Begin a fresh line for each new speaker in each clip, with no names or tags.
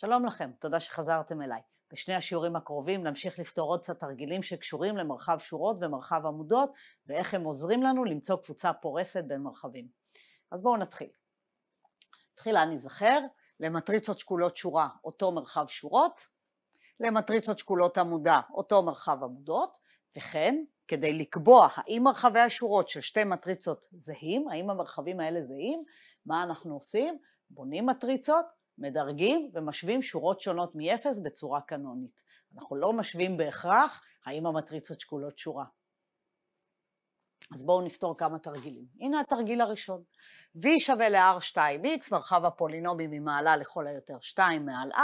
שלום לכם, תודה שחזרתם אליי. בשני השיעורים הקרובים נמשיך לפתור עוד קצת תרגילים שקשורים למרחב שורות ומרחב עמודות, ואיך הם עוזרים לנו למצוא קבוצה פורסת בין מרחבים. אז בואו נתחיל. תחילה נזכר למטריצות שקולות שורה, אותו מרחב שורות, למטריצות שקולות עמודה, אותו מרחב עמודות, וכן, כדי לקבוע האם מרחבי השורות של שתי מטריצות זהים, האם המרחבים האלה זהים, מה אנחנו עושים? בונים מטריצות מדרגים ומשווים שורות שונות מ-0 בצורה קנונית. אנחנו לא משווים בהכרח האם המטריצות שקולות שורה. אז בואו נפתור כמה תרגילים. הנה התרגיל הראשון. v שווה ל-r2x, מרחב הפולינומי ממעלה לכל היותר 2 מעל r,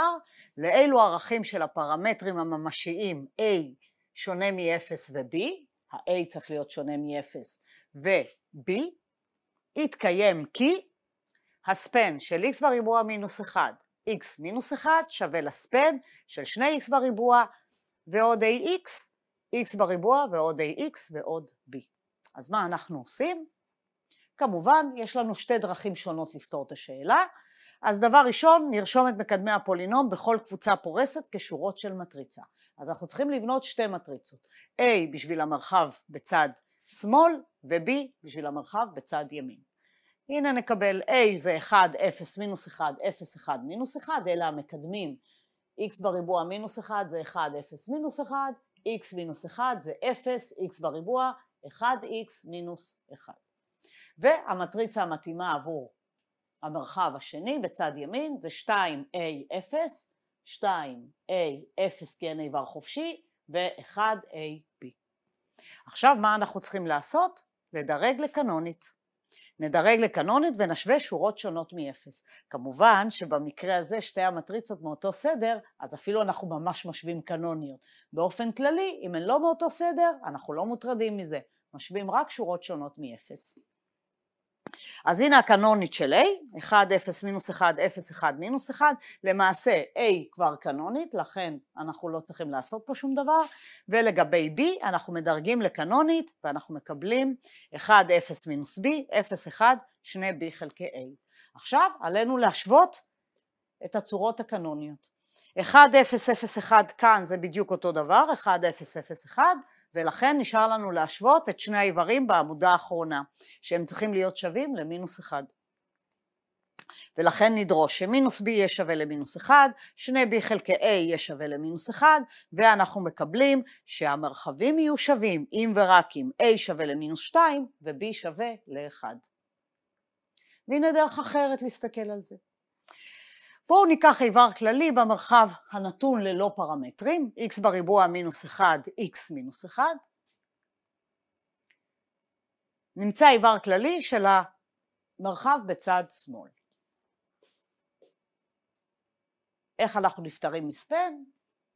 לאילו ערכים של הפרמטרים הממשיים a שונה מ-0 ו-b, ה-a צריך להיות שונה מ-0 ו-b, יתקיים כי הספן של x בריבוע מינוס 1, x מינוס 1 שווה לספן של 2x בריבוע ועוד ax, x בריבוע ועוד ax ועוד b. אז מה אנחנו עושים? כמובן, יש לנו שתי דרכים שונות לפתור את השאלה. אז דבר ראשון, נרשום את מקדמי הפולינום בכל קבוצה פורסת כשורות של מטריצה. אז אנחנו צריכים לבנות שתי מטריצות, A בשביל המרחב בצד שמאל ו-B בשביל המרחב בצד ימין. הנה נקבל a זה 1, 0, מינוס 1, 0, 1, מינוס 1, אלה המקדמים. x בריבוע מינוס 1 זה 1, 0, מינוס 1, x מינוס 1 זה 0, x בריבוע, 1x מינוס 1. והמטריצה המתאימה עבור המרחב השני בצד ימין זה 2a0, 2a0 כי אין איבר חופשי, ו-1ab. עכשיו מה אנחנו צריכים לעשות? לדרג לקנונית. נדרג לקנונית ונשווה שורות שונות מ-0. כמובן שבמקרה הזה שתי המטריצות מאותו סדר, אז אפילו אנחנו ממש משווים קנוניות. באופן כללי, אם הן לא מאותו סדר, אנחנו לא מוטרדים מזה. משווים רק שורות שונות מ-0. אז הנה הקנונית של A, 1, 0, מינוס 1, 0, 1, מינוס 1, למעשה A כבר קנונית, לכן אנחנו לא צריכים לעשות פה שום דבר, ולגבי B אנחנו מדרגים לקנונית ואנחנו מקבלים 1, 0, מינוס B, 0, 1, 2B חלקי A. עכשיו עלינו להשוות את הצורות הקנוניות. 1, 0, 0, 1 כאן זה בדיוק אותו דבר, 1, 0, 0, 1, ולכן נשאר לנו להשוות את שני האיברים בעמודה האחרונה, שהם צריכים להיות שווים למינוס אחד. ולכן נדרוש שמינוס b יהיה שווה למינוס 1, 2b חלקי a יהיה שווה למינוס 1, ואנחנו מקבלים שהמרחבים יהיו שווים אם ורק אם a שווה למינוס 2 ו-b שווה ל-1. והנה דרך אחרת להסתכל על זה. בואו ניקח איבר כללי במרחב הנתון ללא פרמטרים, x בריבוע מינוס 1, x מינוס 1. נמצא איבר כללי של המרחב בצד שמאל. איך אנחנו נפטרים מספן?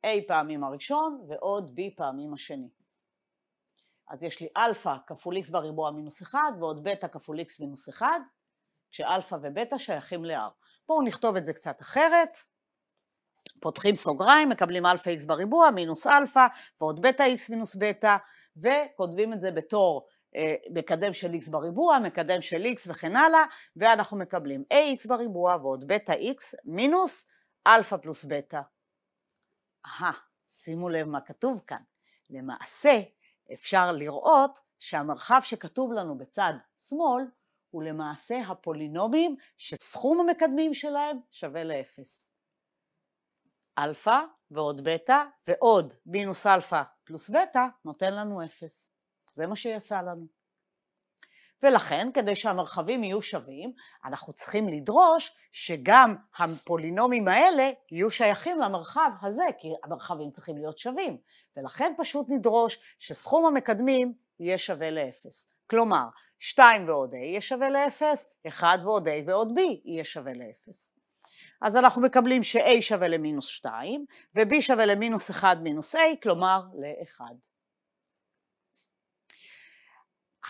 a פעמים הראשון ועוד b פעמים השני. אז יש לי אלפא כפול x בריבוע מינוס 1 ועוד בטא כפול x מינוס 1, כשאלפא ובטא שייכים ל-r. בואו נכתוב את זה קצת אחרת. פותחים סוגריים, מקבלים אלפא איקס בריבוע, מינוס אלפא, ועוד בטא איקס מינוס בטא, וכותבים את זה בתור אה, מקדם של איקס בריבוע, מקדם של איקס וכן הלאה, ואנחנו מקבלים ax בריבוע ועוד בטא איקס מינוס אלפא פלוס בטא. אהה, שימו לב מה כתוב כאן. למעשה, אפשר לראות שהמרחב שכתוב לנו בצד שמאל הוא למעשה הפולינומים שסכום המקדמים שלהם שווה לאפס. אלפא ועוד בטא ועוד מינוס אלפא פלוס בטא נותן לנו אפס. זה מה שיצא לנו. ולכן, כדי שהמרחבים יהיו שווים, אנחנו צריכים לדרוש שגם הפולינומים האלה יהיו שייכים למרחב הזה, כי המרחבים צריכים להיות שווים. ולכן פשוט נדרוש שסכום המקדמים יהיה שווה לאפס. כלומר, 2 ועוד a יהיה שווה ל-0, 1 ועוד a ועוד b יהיה שווה ל-0. אז אנחנו מקבלים ש-a שווה למינוס 2, ו-b שווה למינוס 1 מינוס a, כלומר ל-1.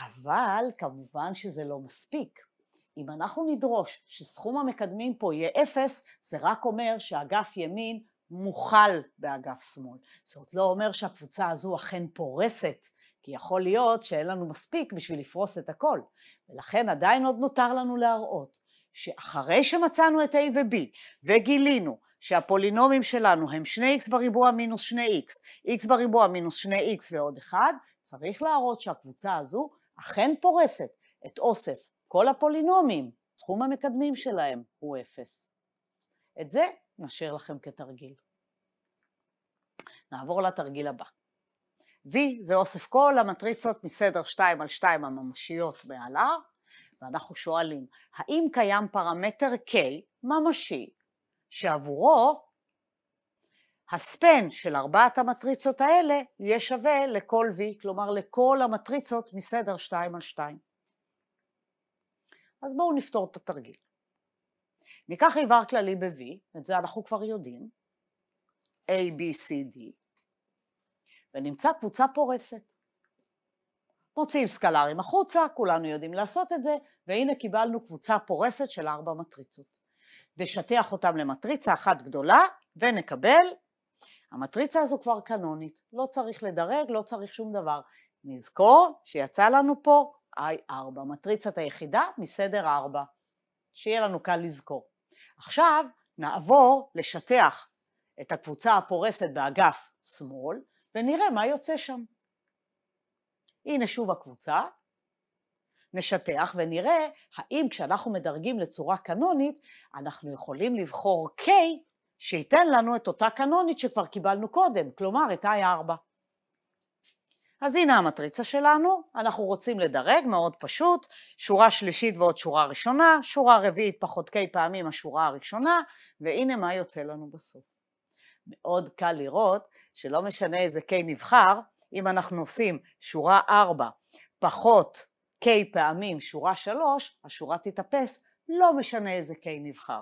אבל כמובן שזה לא מספיק. אם אנחנו נדרוש שסכום המקדמים פה יהיה 0, זה רק אומר שאגף ימין מוכל באגף שמאל. זאת לא אומר שהקבוצה הזו אכן פורסת כי יכול להיות שאין לנו מספיק בשביל לפרוס את הכל, ולכן עדיין עוד נותר לנו להראות שאחרי שמצאנו את A ו-B וגילינו שהפולינומים שלנו הם 2x בריבוע מינוס 2x, x בריבוע מינוס 2x ועוד 1, צריך להראות שהקבוצה הזו אכן פורסת את אוסף כל הפולינומים, סכום המקדמים שלהם הוא 0. את זה נשאיר לכם כתרגיל. נעבור לתרגיל הבא. V זה אוסף כל המטריצות מסדר 2 על 2 הממשיות בעל R, ואנחנו שואלים, האם קיים פרמטר K ממשי, שעבורו הספן של ארבעת המטריצות האלה יהיה שווה לכל V, כלומר לכל המטריצות מסדר 2 על 2. אז בואו נפתור את התרגיל. ניקח איבר כללי ב-V, את זה אנחנו כבר יודעים, A, B, C, D, ונמצא קבוצה פורסת. מוציאים סקלרים החוצה, כולנו יודעים לעשות את זה, והנה קיבלנו קבוצה פורסת של ארבע מטריצות. נשטח אותם למטריצה אחת גדולה, ונקבל. המטריצה הזו כבר קנונית, לא צריך לדרג, לא צריך שום דבר. נזכור שיצא לנו פה I4, מטריצת היחידה מסדר 4, שיהיה לנו קל לזכור. עכשיו נעבור לשטח את הקבוצה הפורסת באגף שמאל, ונראה מה יוצא שם. הנה שוב הקבוצה, נשטח ונראה האם כשאנחנו מדרגים לצורה קנונית, אנחנו יכולים לבחור K שייתן לנו את אותה קנונית שכבר קיבלנו קודם, כלומר את I4. אז הנה המטריצה שלנו, אנחנו רוצים לדרג, מאוד פשוט, שורה שלישית ועוד שורה ראשונה, שורה רביעית פחות K פעמים השורה הראשונה, והנה מה יוצא לנו בסוף. מאוד קל לראות שלא משנה איזה K נבחר, אם אנחנו עושים שורה 4 פחות K פעמים שורה 3, השורה תתאפס, לא משנה איזה K נבחר.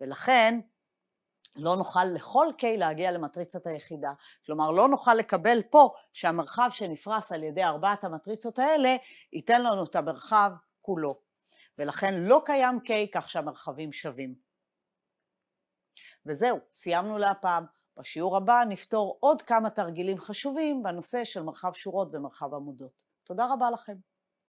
ולכן לא נוכל לכל K להגיע למטריצת היחידה. כלומר, לא נוכל לקבל פה שהמרחב שנפרס על ידי ארבעת המטריצות האלה ייתן לנו את המרחב כולו. ולכן לא קיים K כך שהמרחבים שווים. וזהו, סיימנו להפעם. בשיעור הבא נפתור עוד כמה תרגילים חשובים בנושא של מרחב שורות ומרחב עמודות. תודה רבה לכם.